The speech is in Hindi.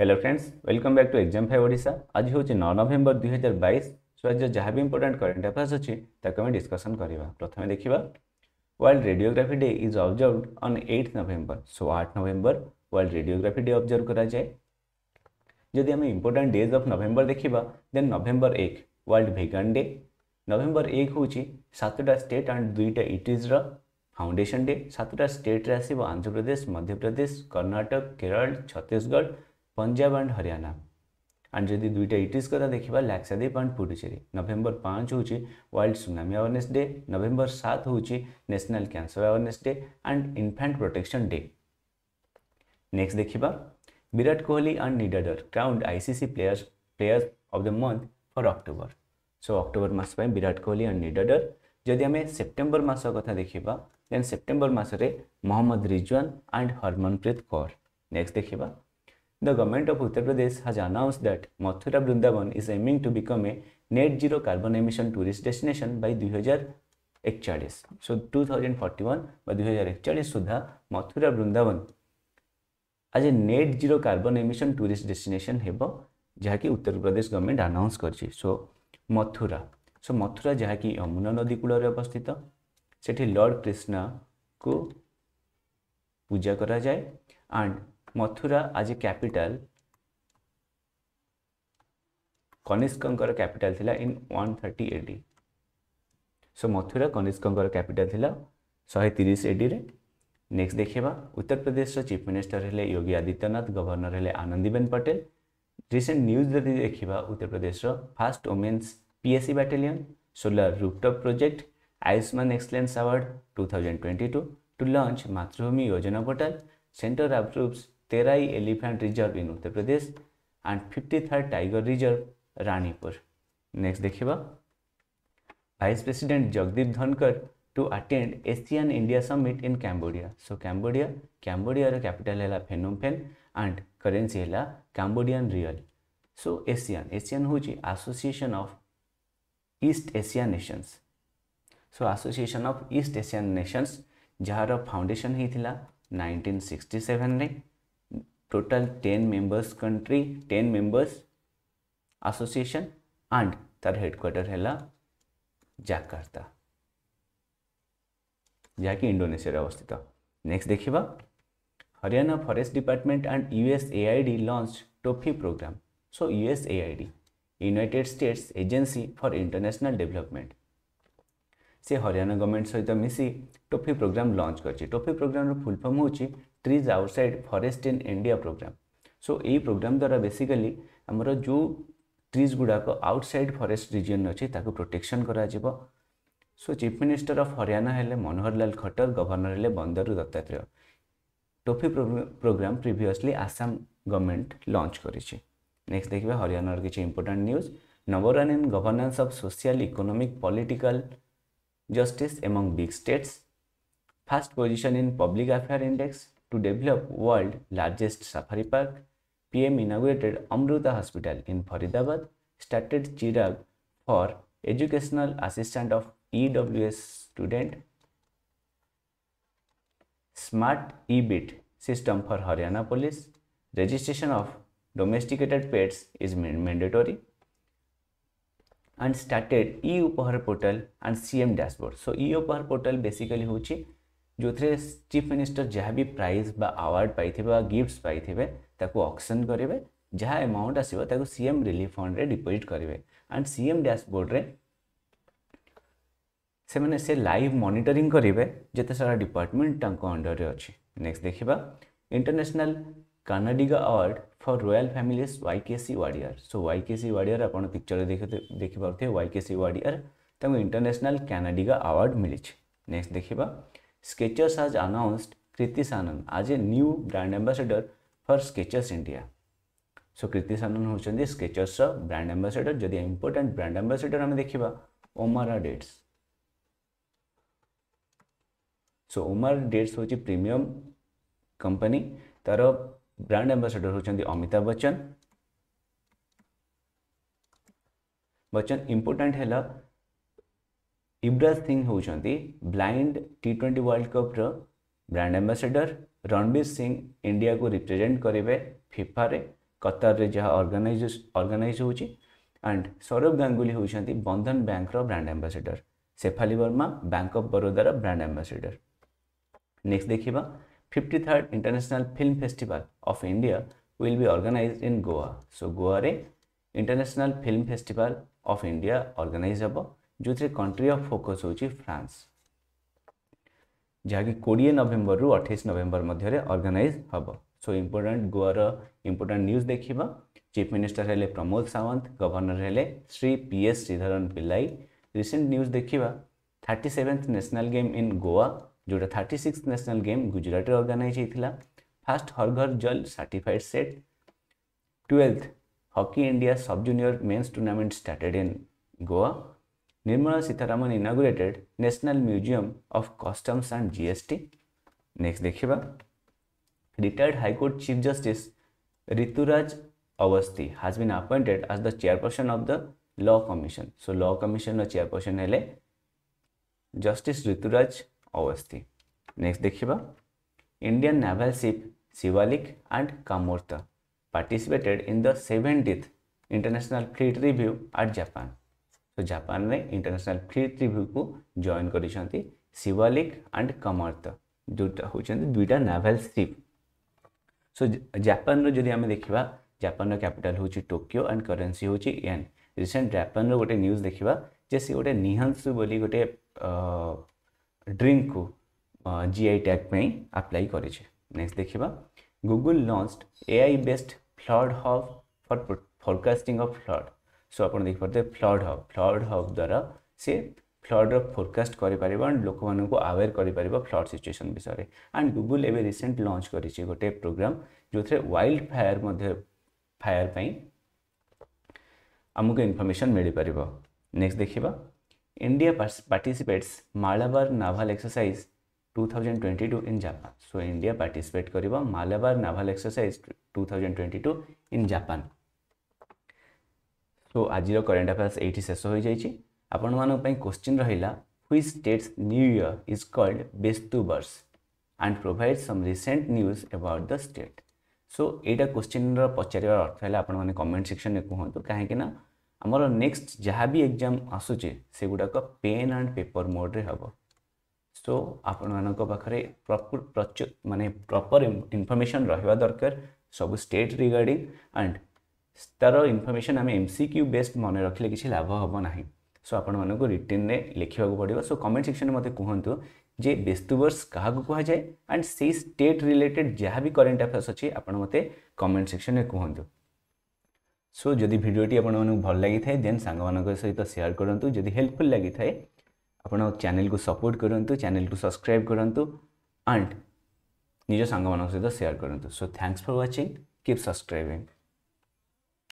Hello friends welcome back to exam five ओडा आज हूँ नौ नवेम्बर दुई हजार बैस सो आज जहाँ भी इंपोर्टाट करेन्ट अफेयर्स अच्छी डिस्कसन करवा प्रथम देखा world radiography day is observed on eight November so आठ November world radiography day observed कराए जदि आम इंपोर्टां डेज अफ नवेम्बर देखा दे नवेम्बर एक वर्ल्ड भेगान डे नवेम्बर एक हूँ सतटा स्टेट आंड दुईटा इटिज्र फाउंडेसन डे सतटा स्टेट्रे आस आंध्र मध्यप्रदेश कर्णाटक केरल छत्तीशगढ़ पंजाब एंड हरियाणा एंड जदि दुईटा इटिज़ क्या देखा लाक्षादीप एंड पुडुचेरी नवेम्बर पाँच हूँ world tsunami awareness day November सात हूँ national cancer awareness day and infant protection day next देखा Virat Kohli and Nida Dar crowned ICC players players of the month for October so October मास विराट कोहली एंड निडाडर जदि आम सेप्टेम्बर मस कथा देखा देन सेप्टेम्बर मसरे मोहम्मद रिजवान एंड हरमनप्रीत कौर नेक्स्ट देखा the government of Uttar Pradesh has announced that Mathura Vrindavan is aiming to become a net zero carbon emission tourist destination by 2041. So 2041 by 2041 सुधा मथुरा वृंदावन आज a net zero carbon emission tourist destination हो Uttar Pradesh government announced announce So Mathura. So Mathura Mathura जहाँकि यमुना नदी कूल अवस्थित से Lord Krishna को पूजा करा जाए and Mathura as a capital Kaniskankara capital thila in 130 AD. So Mathura Kaniskankara capital thila 130 AD रे नेक्स्ट देखा उत्तर प्रदेश चीफ मिनिस्टर हेले योगी आदित्यनाथ गवर्नर हेले आनंदीबेन पटेल रिसेंट न्यूज जदि देखा Uttar Pradesh fast women's PSC battalion solar rooftop project Ayushman excellence award twenty two two launch Matribhumi Yojana portal centre approves Terai elephant reserve in Uttar Pradesh and fifty third tiger reserve Ranipur next देख vice president Jagdeep Dhankhar to attend ASEAN India summit in Cambodia so Cambodia कैम्बोडियार कैपिटाल है फेनोमफेन एंड करेन्सी है Cambodian riel so ASEAN ASEAN हूँ association of east Asia Nations so association of east Asian nations जार फाउंडेसन होता nineteen sixty seven total 10 members country 10 members association and ତାର ହେଡ଼କ୍ୱାର୍ଟର ହେଲା ଜାକାର୍ତ୍ତା ଯାହାକି ଇଣ୍ଡୋନେସିଆରେ ଅବସ୍ଥିତ ନେକ୍ସଟ ଦେଖିବା Haryana forest department and U S A I D launch TOFI programme so U S A I D united states agency for international development ସେ ହରିୟାଣା ଗଭର୍ଣ୍ଣମେଣ୍ଟ ସହିତ ମିଶି ଟୋଫି ପ୍ରୋଗ୍ରାମ୍ ଲଞ୍ଚ କରିଛି ଟୋଫି ପ୍ରୋଗ୍ରାମ୍ର ଫୁଲ୍ ଫର୍ମ ହେଉଛି trees outside forest in India programme so ଏଇ ପ୍ରୋଗ୍ରାମ୍ ଦ୍ୱାରା ବେସିକାଲି ଆମର ଯେଉଁ ଟ୍ରିଜ୍ ଗୁଡ଼ାକ ଆଉଟସାଇଡ୍ ଫରେଷ୍ଟ ରିଜିଅନ୍ ଅଛି ତାକୁ ପ୍ରୋଟେକ୍ସନ୍ କରାଯିବ so chief minister of Haryana ହେଲେ ମନୋହରଲାଲ ଖଟ୍ଟର ଗଭର୍ଣ୍ଣର ହେଲେ Bandaru Dattatreya TOFI programme previously Assam government launch କରିଛି ନେକ୍ସଟ ଦେଖିବା ହରିୟାଣାର କିଛି important news number one in governance of social economic political justice among big states, first position in public affair index to develop world largest safari park, PM inaugurated Amruta Hospital in Faridabad, started Chirag for educational assistant of EWS student, smart e-bit system for Haryana police, registration of domesticated pets is mandatory. And started e Upahar portal and CM dashboard. So e-Upaher portal basically होची जो थे चीफ मिनिस्टर जहाँ भी प्राइज बा अवार्ड पाइथे बा गिफ्ट्स पाइथे ताको करेंगे जहाँ एमाउंट आसो ताको सीएम रिलीफ फंड रे करेंगे एंड सीएम डैशबोर्ड से से लाइव मॉनिटरिंग करेंगे जिते सारा डिपार्टमेंट अंडर अच्छे नेक्स्ट देखा international Kannadiga award for royal families YKC Wadiyar so YKC Wadiyar आप पिक्चर देखी पार्थे वाईकेसी वाड़ियर तुम्हें इंटरनेशनल कानाडिगा अवार्ड मिली नेक्स्ट देखा Skechers has announced Kriti Sanon आज a new brand ambassador for Skechers India so Kriti Sanon होती स्केचर्स ब्रांड एम्बासेडर जदि इंपोर्टाट ब्रांड एम्बासेडर आम देखा Omara dates so Omara dates हूँ प्रीमियम कंपनी तार ବ୍ରାଣ୍ଡ ଆମ୍ବାସଡ଼ର ହେଉଛନ୍ତି ଅମିତାଭ ବଚ୍ଚନ ବଚ୍ଚନ ଇମ୍ପୋର୍ଟାଣ୍ଟ ହେଲା ଇବ୍ରାଜ ସିଂ ହେଉଛନ୍ତି ବ୍ଲାଇଣ୍ଡ ଟି ଟ୍ୱେଣ୍ଟି ୱାର୍ଲଡ କପ୍ର ବ୍ରାଣ୍ଡ ଆମ୍ବାସଡ଼ର ରଣବୀର ସିଂ ଇଣ୍ଡିଆକୁ ରିପ୍ରେଜେଣ୍ଟ କରିବେ ଫିଫାରେ କତାରରେ ଯାହା ଅର୍ଗାନାଇଜ ଅର୍ଗାନାଇଜ ହେଉଛି ଆଣ୍ଡ ସୌରଭ ଗାଙ୍ଗୁଲି ହେଉଛନ୍ତି ବନ୍ଧନ ବ୍ୟାଙ୍କର brand ambassador Shefali Verma bank of ବରୋଦାର ବ୍ରାଣ୍ଡ ଆମ୍ବାସଡ଼ର ନେକ୍ସଟ ଦେଖିବା 53rd International Film Festival of India will be organized in Goa. So Goa रे International Film Festival of India organize ହେବ ଯେଉଁଥିରେ country of focus ହେଉଛି France. ଯାହାକି କୋଡ଼ିଏ ନଭେମ୍ବରରୁ ଅଠେଇଶ ନଭେମ୍ବର ମଧ୍ୟରେ ଅର୍ଗାନାଇଜ୍ ହେବ ସୋ ଇମ୍ପୋର୍ଟାଣ୍ଟ ଗୋଆର ଇମ୍ପୋର୍ଟାଣ୍ଟ ନ୍ୟୁଜ୍ ଦେଖିବା ଚିଫ୍ ମିନିଷ୍ଟର ହେଲେ ପ୍ରମୋଦ ସାୱନ୍ତ ଗଭର୍ଣ୍ଣର ହେଲେ Shri P S Sreedharan Pillai recent news ଦେଖିବା thirty seventh national game in Goa ଯେଉଁଟା ଥାର୍ଟି ସିକ୍ସ ନ୍ୟାସନାଲ୍ ଗେମ୍ ଗୁଜୁରାଟରେ ଅର୍ଗାନାଇଜ୍ ହୋଇଥିଲା ଫାର୍ଷ୍ଟ ହରଘର ଜଲ୍ ସାର୍ଟିଫାଇଡ୍ ସେଟ୍ twelfth hockey India sub junior men's tournament started in Goa Nirmala Sitharaman inaugurated national museum of customs and GST next ଦେଖିବା retired high court chief justice Rituraj Awasthi has been appointed as the chairperson of the law commission so law କମିଶନ୍ର ଚେୟାରପର୍ସନ୍ ହେଲେ ଜଷ୍ଟିସ୍ ରିତୁରାଜ অবস্থি নেক্সট দেখিবা Indian naval ship Shivalik and Kamorta participated in the seventieth international fleet review at Japan তো জাপানে ইন্টারন্যাশনাল ফ্লিট রিভিউକୁ ଜଏନ୍ କରିଛନ୍ତି ଶିବାଲିକ୍ ଆଣ୍ଡ କମର୍ତ୍ତ ଯେଉଁଟା ହେଉଛନ୍ତି ଦୁଇଟା ନାଭାଲ ସିପ୍ ସୋ ଜାପାନର ଯଦି ଆମେ ଦେଖିବା ଜାପାନର କ୍ୟାପିଟାଲ୍ ହେଉଛି ଟୋକିଓ ଆଣ୍ଡ କରେନ୍ସି ହେଉଛି ୟେନ୍ ରିସେଣ୍ଟ ଜାପାନର ଗୋଟେ ନ୍ୟୁଜ୍ ଦେଖିବା ଯେ ସେ ଗୋଟେ ନିହାନ୍ସୁ ବୋଲି ଗୋଟେ ડ્રિંકକୁ જીઆઈ ટેગ ପାଇଁ ଆପ୍ଲାଇ କରିଛି ନେକ୍ସଟ ଦେଖିବା Google launch AI based flood hub for forecasting of flood so ଆପଣ ଦେଖିପାରୁଥିବେ ଫ୍ଲଡ୍ ହବ୍ ଫ୍ଲଡ୍ ହବ୍ ଦ୍ୱାରା ସିଏ ଫ୍ଲଡ଼୍ର ଫୋରକାଷ୍ଟ କରିପାରିବ ଆଣ୍ଡ ଲୋକମାନଙ୍କୁ ଆୱେର୍ କରିପାରିବ ଫ୍ଲଡ୍ ସିଚୁଏସନ୍ ବିଷୟରେ ଆଣ୍ଡ ଗୁଗୁଲ ଏବେ ରିସେଣ୍ଟ ଲଞ୍ଚ କରିଛି ଗୋଟେ ପ୍ରୋଗ୍ରାମ୍ ଯେଉଁଥିରେ ୱାଇଲ୍ଡ ଫାୟାର୍ ମଧ୍ୟ ଫାୟାର୍ ପାଇଁ ଆମକୁ ଇନଫର୍ମେସନ୍ ମିଳିପାରିବ ନେକ୍ସଟ ଦେଖିବା India participates Malabar Naval Exercise 2022 in Japan. So India participate करिबा Malabar Naval Exercise 2022 in Japan. So आजिर current affairs एठी शेष होई जाईची आपण मानक पई question रहिला which states new year is called Bestu Bars and provides some recent news about the state. So एटा क्वेश्चन र पचारिबार अर्थ हैला आपण माने comment सेक्शन रे कहंतु काहे कि ना ଆମର ନେକ୍ସଟ ଯାହା ବି ଏକ୍ଜାମ୍ ଆସୁଛି ସେଗୁଡ଼ାକ ପେନ୍ ଆଣ୍ଡ ପେପର୍ ମୋଡ଼୍ରେ ହେବ ସୋ ଆପଣମାନଙ୍କ ପାଖରେ ମାନେ ପ୍ରପର୍ ଇନଫର୍ମେସନ୍ ରହିବା ଦରକାର ସବୁ ଷ୍ଟେଟ୍ ରିଗାର୍ଡ଼ିଂ ଆଣ୍ଡ ତା'ର ଇନଫର୍ମେସନ୍ ଆମେ ଏମ୍ ସି କ୍ୟୁ ବେସ୍ଡ ମନେ ରଖିଲେ କିଛି ଲାଭ ହେବ ନାହିଁ ସୋ ଆପଣମାନଙ୍କୁ ରିଟେନ୍ରେ ଲେଖିବାକୁ ପଡ଼ିବ ସୋ କମେଣ୍ଟ ସେକ୍ସନ୍ରେ ମୋତେ କୁହନ୍ତୁ ଯେ ବେସ୍ତୁବର୍ସ କାହାକୁ କୁହାଯାଏ ଆଣ୍ଡ ସେଇ ଷ୍ଟେଟ୍ ରିଲେଟେଡ୍ ଯାହା ବି କରେଣ୍ଟ ଆଫେୟାର୍ସ ଅଛି ଆପଣ ମୋତେ କମେଣ୍ଟ ସେକ୍ସନ୍ରେ କୁହନ୍ତୁ সো যদি ভিডিওটি আপনার ভাল লাগি থাকে দেন সাংমানক সহিত সেয়ার করতু যদি হেল্পফুল লাগি থাকে আপনার চ্যানেলকে সপোর্ট করতু চ্যানেলকে সবসক্রাইব করতু আন্ড নিজ সাংমানক সহিত সেয়ার করতু so thanks for watching keep সবসক্রাইবিং